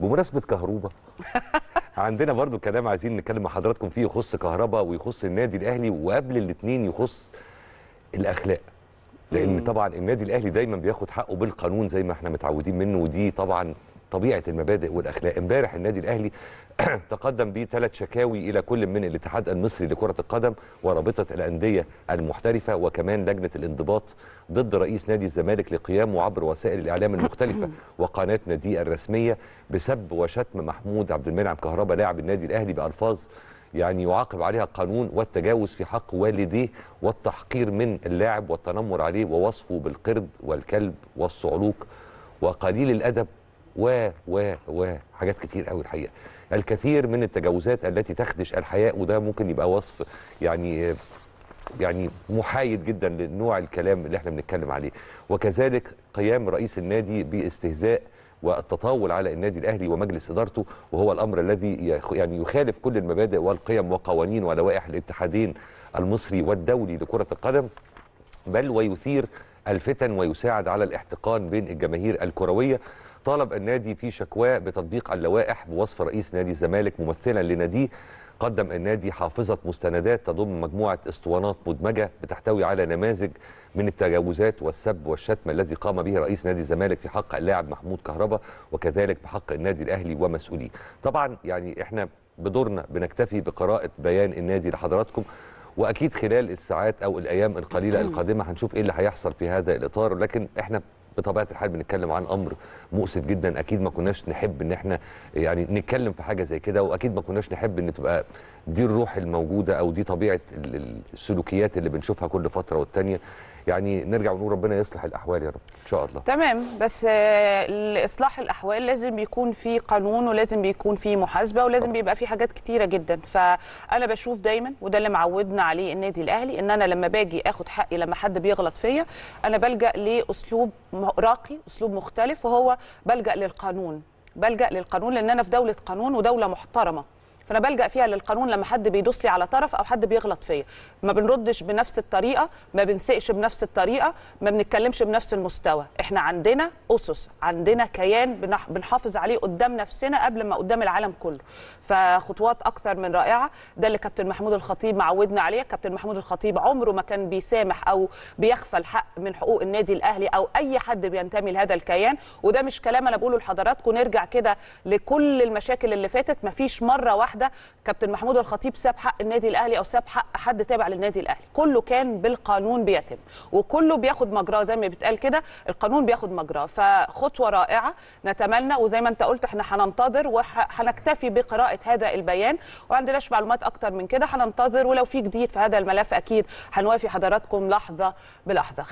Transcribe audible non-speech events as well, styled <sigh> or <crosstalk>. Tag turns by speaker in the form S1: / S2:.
S1: بمناسبه كهربا <laughs> عندنا برضو كلام عايزين نتكلم مع حضراتكم فيه يخص كهربا ويخص النادي الاهلي وقبل الاثنين يخص الاخلاق لان طبعا النادي الاهلي دايما بياخد حقه بالقانون زي ما احنا متعودين منه ودي طبعا طبيعه المبادئ والاخلاق امبارح النادي الاهلي <clears throat> تقدم بثلاث شكاوي الى كل من الاتحاد المصري لكره القدم ورابطه الانديه المحترفه وكمان لجنه الانضباط ضد رئيس نادي الزمالك لقيامه عبر وسائل الاعلام المختلفه <clears throat> وقناه نادي الرسميه بسب وشتم محمود عبد المنعم كهربا لاعب النادي الاهلي بالفاظ يعني يعاقب عليها القانون والتجاوز في حق والديه والتحقير من اللاعب والتنمر عليه ووصفه بالقرد والكلب والصعلوك وقليل الادب و و و حاجات كتير قوي الحقيقه الكثير من التجاوزات التي تخدش الحياء وده ممكن يبقى وصف يعني يعني محايد جدا لنوع الكلام اللي احنا بنتكلم عليه وكذلك قيام رئيس النادي باستهزاء والتطاول على النادي الاهلي ومجلس ادارته وهو الامر الذي يعني يخالف كل المبادئ والقيم وقوانين ولوائح الاتحادين المصري والدولي لكره القدم بل ويثير الفتن ويساعد على الاحتقان بين الجماهير الكرويه طالب النادي في شكوى بتطبيق اللوائح بوصف رئيس نادي الزمالك ممثلا لناديه قدم النادي حافظة مستندات تضم مجموعة اسطوانات مدمجة بتحتوي على نماذج من التجاوزات والسب والشتم الذي قام به رئيس نادي الزمالك في حق اللاعب محمود كهربا وكذلك بحق النادي الأهلي ومسؤوليه طبعا يعني احنا بدورنا بنكتفي بقراءة بيان النادي لحضراتكم واكيد خلال الساعات او الايام القليله <clears throat> القادمه هنشوف ايه اللي هيحصل في هذا الاطار لكن احنا بطبيعه الحال بنتكلم عن امر مؤسف جدا اكيد ما كناش نحب ان احنا يعني نتكلم في حاجه زي كده واكيد ما كناش نحب ان تبقى دي الروح الموجوده او دي طبيعه السلوكيات اللي بنشوفها كل فتره والتانيه يعني نرجع ونقول ربنا يصلح الاحوال يا رب ان شاء الله
S2: تمام بس آه، لاصلاح الاحوال لازم يكون في قانون ولازم بيكون في محاسبه ولازم بيبقى في حاجات كتيره جدا فانا بشوف دايما وده اللي معودنا عليه النادي الاهلي ان انا لما باجي اخد حقي لما حد بيغلط فيا انا بلجا لاسلوب راقي اسلوب مختلف وهو بلجا للقانون بلجا للقانون لان انا في دوله قانون ودوله محترمه فانا بلجا فيها للقانون لما حد بيدوس لي على طرف او حد بيغلط فيا ما بنردش بنفس الطريقه ما بنسقش بنفس الطريقه ما بنتكلمش بنفس المستوى احنا عندنا اسس عندنا كيان بنحافظ عليه قدام نفسنا قبل ما قدام العالم كله فخطوات اكثر من رائعه ده اللي كابتن محمود الخطيب معودنا عليه كابتن محمود الخطيب عمره ما كان بيسامح او بيغفل حق من حقوق النادي الاهلي او اي حد بينتمي لهذا الكيان وده مش كلام انا بقوله لحضراتكم نرجع كده لكل المشاكل اللي فاتت مفيش مره واحده واحده كابتن محمود الخطيب ساب حق النادي الاهلي او ساب حق حد تابع للنادي الاهلي كله كان بالقانون بيتم وكله بياخد مجراه زي ما بيتقال كده القانون بياخد مجراه فخطوه رائعه نتمنى وزي ما انت قلت احنا هننتظر وهنكتفي بقراءه هذا البيان وما عندناش معلومات اكتر من كده هننتظر ولو في جديد في هذا الملف اكيد هنوافي حضراتكم لحظه بلحظه